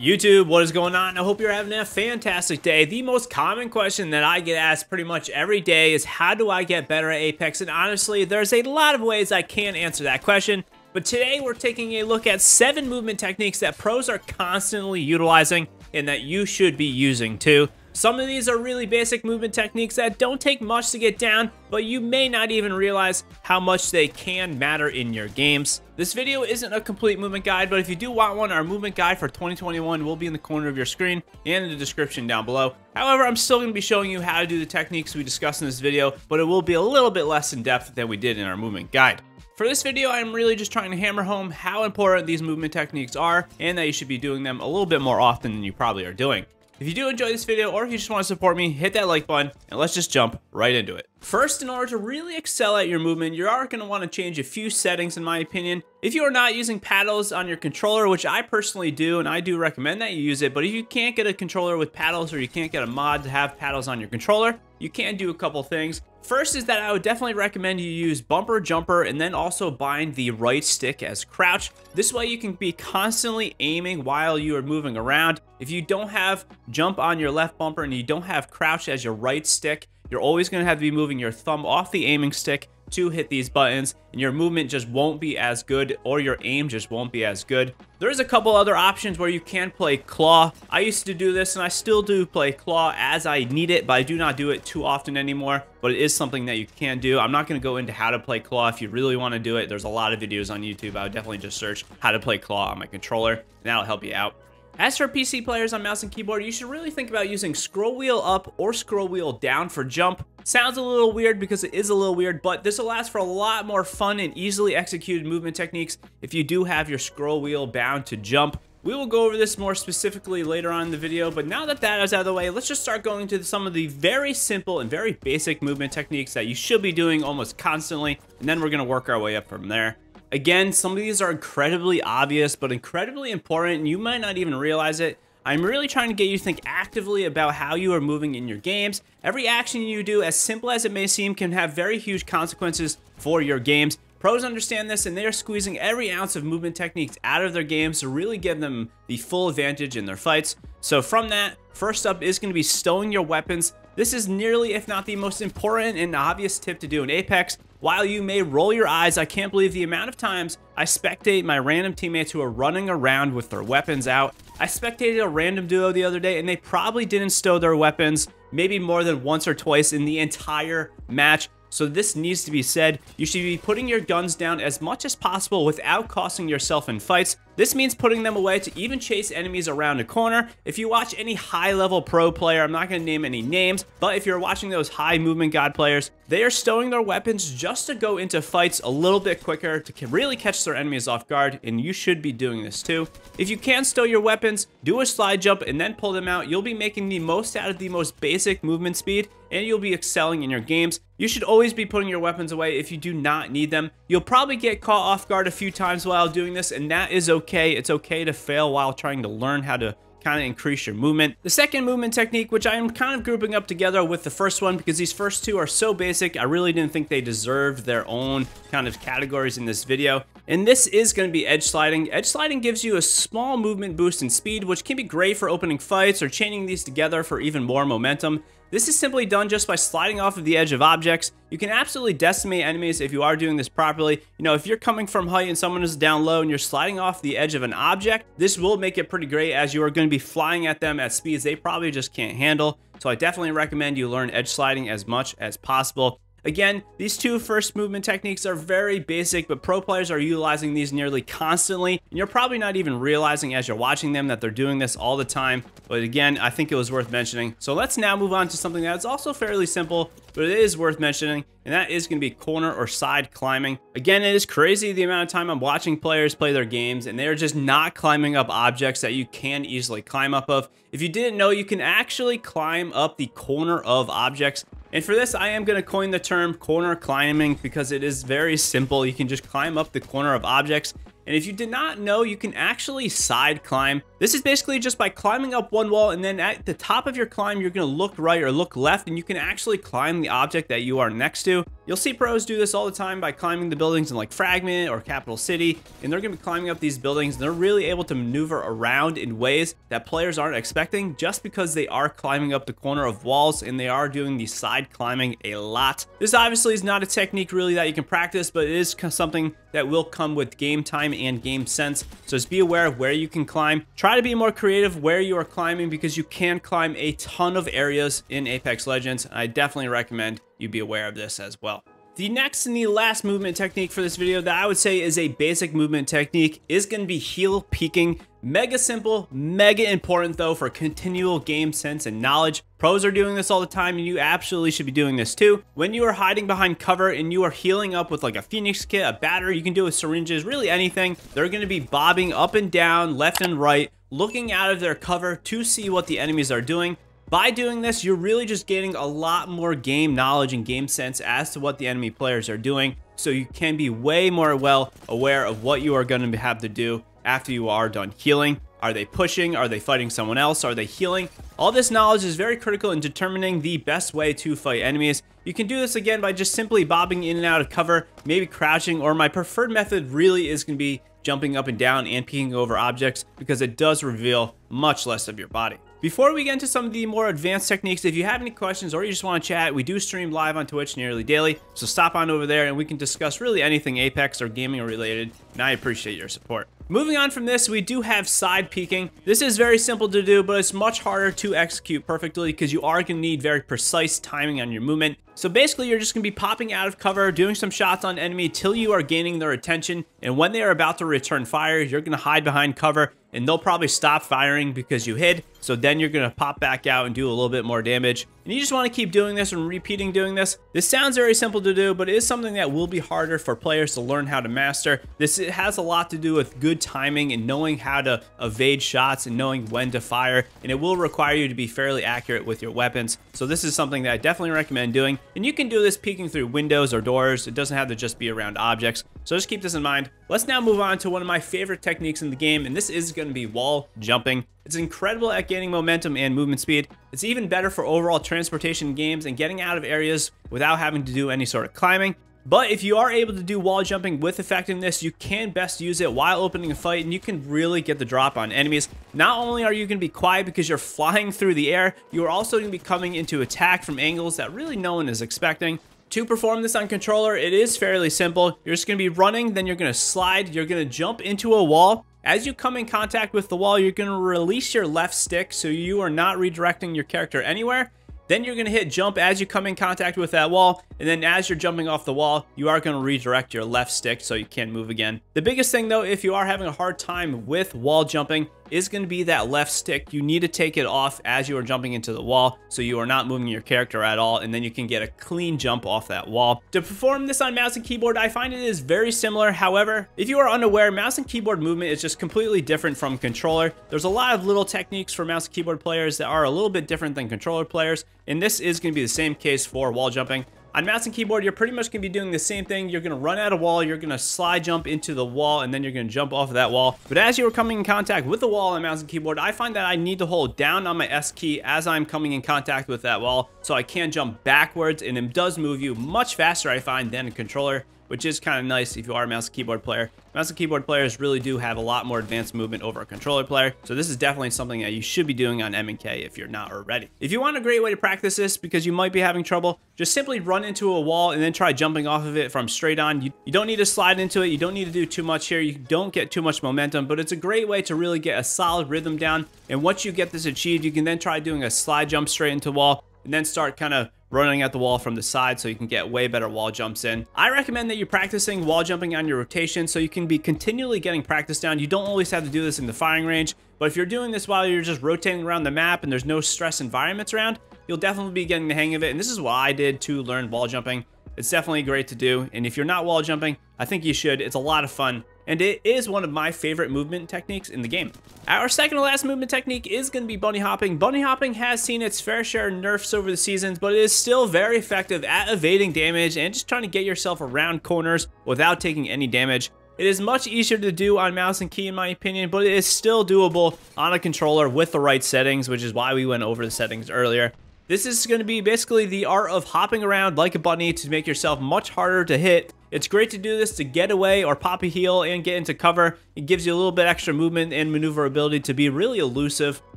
YouTube, what is going on? I hope you're having a fantastic day. The most common question that I get asked pretty much every day is how do I get better at Apex? And honestly, there's a lot of ways I can answer that question. But today we're taking a look at seven movement techniques that pros are constantly utilizing and that you should be using too. Some of these are really basic movement techniques that don't take much to get down, but you may not even realize how much they can matter in your games. This video isn't a complete movement guide, but if you do want one, our movement guide for 2021 will be in the corner of your screen and in the description down below. However, I'm still going to be showing you how to do the techniques we discussed in this video, but it will be a little bit less in depth than we did in our movement guide. For this video, I'm really just trying to hammer home how important these movement techniques are and that you should be doing them a little bit more often than you probably are doing. If you do enjoy this video or if you just want to support me, hit that like button and let's just jump right into it. First, in order to really excel at your movement, you are going to want to change a few settings in my opinion. If you are not using paddles on your controller, which I personally do, and I do recommend that you use it, but if you can't get a controller with paddles or you can't get a mod to have paddles on your controller, you can do a couple things. First is that I would definitely recommend you use bumper jumper and then also bind the right stick as crouch. This way you can be constantly aiming while you are moving around. If you don't have jump on your left bumper and you don't have crouch as your right stick, you're always gonna have to be moving your thumb off the aiming stick to hit these buttons and your movement just won't be as good or your aim just won't be as good. There is a couple other options where you can play claw. I used to do this and I still do play claw as I need it, but I do not do it too often anymore, but it is something that you can do. I'm not gonna go into how to play claw. If you really wanna do it, there's a lot of videos on YouTube. I would definitely just search how to play claw on my controller and that'll help you out. As for PC players on mouse and keyboard, you should really think about using scroll wheel up or scroll wheel down for jump. Sounds a little weird because it is a little weird, but this allows for a lot more fun and easily executed movement techniques if you do have your scroll wheel bound to jump. We will go over this more specifically later on in the video, but now that that is out of the way, let's just start going to some of the very simple and very basic movement techniques that you should be doing almost constantly, and then we're gonna work our way up from there. Again, some of these are incredibly obvious, but incredibly important, and you might not even realize it. I'm really trying to get you to think actively about how you are moving in your games. Every action you do, as simple as it may seem, can have very huge consequences for your games. Pros understand this and they are squeezing every ounce of movement techniques out of their games to really give them the full advantage in their fights. So from that, first up is going to be stowing your weapons. This is nearly, if not the most important and obvious tip to do in Apex. While you may roll your eyes, I can't believe the amount of times I spectate my random teammates who are running around with their weapons out. I spectated a random duo the other day and they probably didn't stow their weapons maybe more than once or twice in the entire match. So this needs to be said. You should be putting your guns down as much as possible without costing yourself in fights. This means putting them away to even chase enemies around a corner. If you watch any high level pro player, I'm not going to name any names, but if you're watching those high movement god players, they are stowing their weapons just to go into fights a little bit quicker to really catch their enemies off guard, and you should be doing this too. If you can stow your weapons, do a slide jump and then pull them out. You'll be making the most out of the most basic movement speed, and you'll be excelling in your games. You should always be putting your weapons away if you do not need them. You'll probably get caught off guard a few times while doing this, and that is okay okay. It's okay to fail while trying to learn how to kind of increase your movement. The second movement technique, which I am kind of grouping up together with the first one because these first two are so basic, I really didn't think they deserved their own kind of categories in this video. And this is going to be edge sliding. Edge sliding gives you a small movement boost in speed, which can be great for opening fights or chaining these together for even more momentum. This is simply done just by sliding off of the edge of objects. You can absolutely decimate enemies if you are doing this properly. You know, if you're coming from height and someone is down low and you're sliding off the edge of an object, this will make it pretty great as you are going to be flying at them at speeds they probably just can't handle. So I definitely recommend you learn edge sliding as much as possible. Again, these two first movement techniques are very basic, but pro players are utilizing these nearly constantly, and you're probably not even realizing as you're watching them that they're doing this all the time. But again, I think it was worth mentioning. So let's now move on to something that's also fairly simple, but it is worth mentioning, and that is going to be corner or side climbing. Again, it is crazy the amount of time I'm watching players play their games, and they're just not climbing up objects that you can easily climb up of. If you didn't know, you can actually climb up the corner of objects and for this, I am going to coin the term corner climbing because it is very simple. You can just climb up the corner of objects. And if you did not know, you can actually side climb this is basically just by climbing up one wall and then at the top of your climb, you're gonna look right or look left and you can actually climb the object that you are next to. You'll see pros do this all the time by climbing the buildings in like Fragment or Capital City, and they're gonna be climbing up these buildings and they're really able to maneuver around in ways that players aren't expecting just because they are climbing up the corner of walls and they are doing the side climbing a lot. This obviously is not a technique really that you can practice, but it is something that will come with game time and game sense. So just be aware of where you can climb. Try Try to be more creative where you are climbing because you can climb a ton of areas in Apex Legends. I definitely recommend you be aware of this as well. The next and the last movement technique for this video that I would say is a basic movement technique is going to be heel peeking. Mega simple, mega important though for continual game sense and knowledge. Pros are doing this all the time and you absolutely should be doing this too. When you are hiding behind cover and you are healing up with like a phoenix kit, a battery, you can do with syringes, really anything. They're going to be bobbing up and down, left and right, looking out of their cover to see what the enemies are doing. By doing this, you're really just getting a lot more game knowledge and game sense as to what the enemy players are doing, so you can be way more well aware of what you are going to have to do after you are done healing. Are they pushing? Are they fighting someone else? Are they healing? All this knowledge is very critical in determining the best way to fight enemies. You can do this again by just simply bobbing in and out of cover, maybe crouching, or my preferred method really is going to be jumping up and down and peeking over objects because it does reveal much less of your body. Before we get into some of the more advanced techniques, if you have any questions or you just want to chat, we do stream live on Twitch nearly daily, so stop on over there and we can discuss really anything Apex or gaming related, and I appreciate your support. Moving on from this, we do have side peeking. This is very simple to do, but it's much harder to execute perfectly because you are gonna need very precise timing on your movement. So basically, you're just gonna be popping out of cover, doing some shots on enemy till you are gaining their attention. And when they are about to return fire, you're gonna hide behind cover and they'll probably stop firing because you hid. So then you're gonna pop back out and do a little bit more damage. And you just wanna keep doing this and repeating doing this. This sounds very simple to do, but it is something that will be harder for players to learn how to master. This has a lot to do with good timing and knowing how to evade shots and knowing when to fire. And it will require you to be fairly accurate with your weapons. So this is something that I definitely recommend doing. And you can do this peeking through windows or doors. It doesn't have to just be around objects. So just keep this in mind. Let's now move on to one of my favorite techniques in the game, and this is gonna be wall jumping. It's incredible at gaining momentum and movement speed. It's even better for overall transportation games and getting out of areas without having to do any sort of climbing. But if you are able to do wall jumping with effectiveness, you can best use it while opening a fight and you can really get the drop on enemies. Not only are you going to be quiet because you're flying through the air, you are also going to be coming into attack from angles that really no one is expecting. To perform this on controller, it is fairly simple. You're just going to be running, then you're going to slide, you're going to jump into a wall, as you come in contact with the wall, you're going to release your left stick so you are not redirecting your character anywhere. Then you're going to hit jump as you come in contact with that wall, and then as you're jumping off the wall, you are going to redirect your left stick so you can not move again. The biggest thing though, if you are having a hard time with wall jumping, is going to be that left stick. You need to take it off as you are jumping into the wall so you are not moving your character at all and then you can get a clean jump off that wall. To perform this on mouse and keyboard, I find it is very similar. However, if you are unaware, mouse and keyboard movement is just completely different from controller. There's a lot of little techniques for mouse and keyboard players that are a little bit different than controller players and this is going to be the same case for wall jumping. On mouse and keyboard, you're pretty much gonna be doing the same thing. You're gonna run at a wall, you're gonna slide jump into the wall, and then you're gonna jump off of that wall. But as you are coming in contact with the wall on mouse and keyboard, I find that I need to hold down on my S key as I'm coming in contact with that wall, so I can jump backwards, and it does move you much faster, I find, than a controller which is kind of nice if you are a mouse and keyboard player. Mouse and keyboard players really do have a lot more advanced movement over a controller player, so this is definitely something that you should be doing on M&K if you're not already. If you want a great way to practice this, because you might be having trouble, just simply run into a wall and then try jumping off of it from straight on. You, you don't need to slide into it, you don't need to do too much here, you don't get too much momentum, but it's a great way to really get a solid rhythm down, and once you get this achieved, you can then try doing a slide jump straight into wall, and then start kind of running at the wall from the side so you can get way better wall jumps in. I recommend that you're practicing wall jumping on your rotation so you can be continually getting practice down. You don't always have to do this in the firing range, but if you're doing this while you're just rotating around the map and there's no stress environments around, you'll definitely be getting the hang of it. And this is what I did to learn wall jumping. It's definitely great to do, and if you're not wall jumping, I think you should. It's a lot of fun, and it is one of my favorite movement techniques in the game. Our second to last movement technique is going to be bunny hopping. Bunny hopping has seen its fair share of nerfs over the seasons, but it is still very effective at evading damage and just trying to get yourself around corners without taking any damage. It is much easier to do on mouse and key in my opinion, but it is still doable on a controller with the right settings, which is why we went over the settings earlier. This is going to be basically the art of hopping around like a bunny to make yourself much harder to hit. It's great to do this to get away or pop a heel and get into cover. It gives you a little bit extra movement and maneuverability to be really elusive.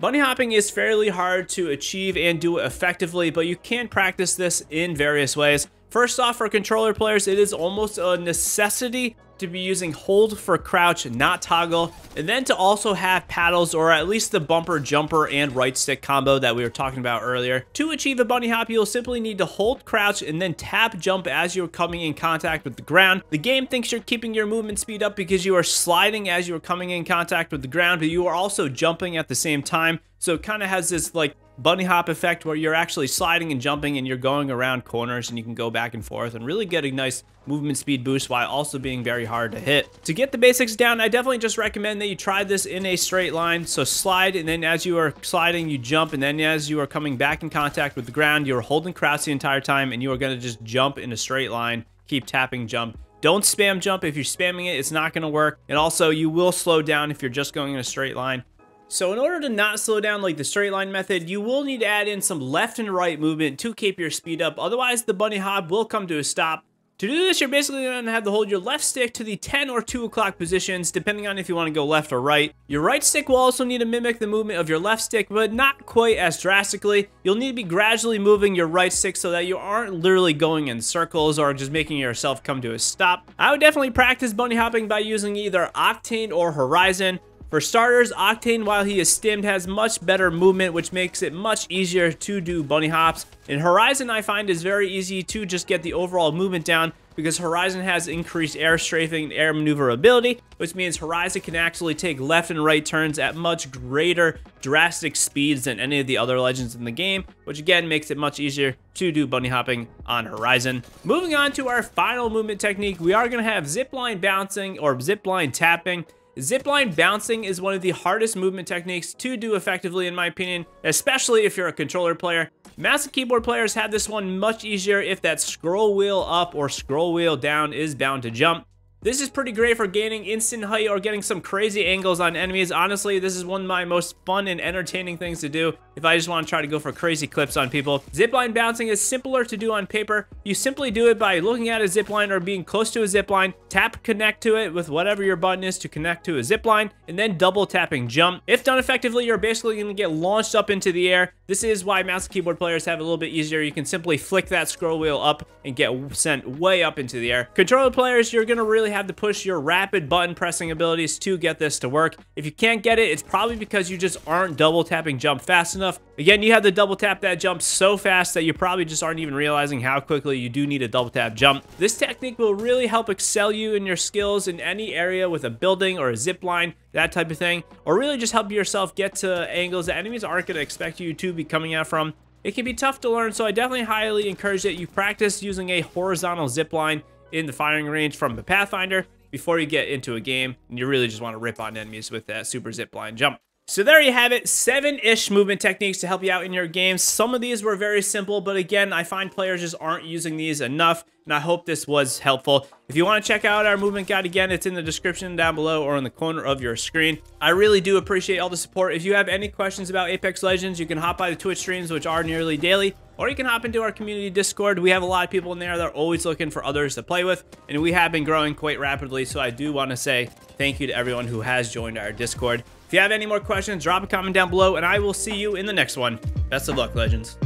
Bunny hopping is fairly hard to achieve and do it effectively, but you can practice this in various ways. First off, for controller players, it is almost a necessity to be using hold for crouch, not toggle, and then to also have paddles or at least the bumper jumper and right stick combo that we were talking about earlier. To achieve a bunny hop, you'll simply need to hold crouch and then tap jump as you're coming in contact with the ground. The game thinks you're keeping your movement speed up because you are sliding as you're coming in contact with the ground, but you are also jumping at the same time. So it kind of has this like bunny hop effect where you're actually sliding and jumping and you're going around corners and you can go back and forth and really get a nice movement speed boost while also being very hard to hit. To get the basics down, I definitely just recommend that you try this in a straight line. So slide and then as you are sliding, you jump and then as you are coming back in contact with the ground, you're holding crouch the entire time and you are gonna just jump in a straight line, keep tapping jump. Don't spam jump. If you're spamming it, it's not going to work. And also, you will slow down if you're just going in a straight line. So in order to not slow down like the straight line method, you will need to add in some left and right movement to keep your speed up, otherwise the bunny hop will come to a stop. To do this, you're basically going to have to hold your left stick to the 10 or 2 o'clock positions, depending on if you want to go left or right. Your right stick will also need to mimic the movement of your left stick, but not quite as drastically. You'll need to be gradually moving your right stick so that you aren't literally going in circles or just making yourself come to a stop. I would definitely practice bunny hopping by using either Octane or Horizon. For starters, Octane, while he is stimmed, has much better movement, which makes it much easier to do bunny hops. And Horizon, I find, is very easy to just get the overall movement down because Horizon has increased air strafing and air maneuverability, which means Horizon can actually take left and right turns at much greater drastic speeds than any of the other legends in the game, which again makes it much easier to do bunny hopping on Horizon. Moving on to our final movement technique, we are gonna have zipline bouncing or zipline tapping. Zipline bouncing is one of the hardest movement techniques to do effectively in my opinion, especially if you're a controller player. massive keyboard players have this one much easier if that scroll wheel up or scroll wheel down is bound to jump. This is pretty great for gaining instant height or getting some crazy angles on enemies. Honestly, this is one of my most fun and entertaining things to do if I just want to try to go for crazy clips on people. Zipline bouncing is simpler to do on paper. You simply do it by looking at a zipline or being close to a zipline, tap connect to it with whatever your button is to connect to a zipline, and then double tapping jump. If done effectively, you're basically going to get launched up into the air. This is why mouse and keyboard players have it a little bit easier. You can simply flick that scroll wheel up and get sent way up into the air. Controller players, you're going to really have to push your rapid button pressing abilities to get this to work. If you can't get it, it's probably because you just aren't double tapping jump fast enough. Again, you have to double tap that jump so fast that you probably just aren't even realizing how quickly you do need a double tap jump. This technique will really help excel you in your skills in any area with a building or a zip line, that type of thing, or really just help yourself get to angles that enemies aren't going to expect you to be coming out from. It can be tough to learn, so I definitely highly encourage that you practice using a horizontal zip line in the firing range from the Pathfinder before you get into a game and you really just want to rip on enemies with that super zip line jump. So there you have it, seven-ish movement techniques to help you out in your games. Some of these were very simple, but again, I find players just aren't using these enough, and I hope this was helpful. If you want to check out our movement guide again, it's in the description down below or in the corner of your screen. I really do appreciate all the support. If you have any questions about Apex Legends, you can hop by the Twitch streams, which are nearly daily, or you can hop into our community Discord. We have a lot of people in there that are always looking for others to play with, and we have been growing quite rapidly, so I do want to say thank you to everyone who has joined our Discord. If you have any more questions, drop a comment down below, and I will see you in the next one. Best of luck, Legends.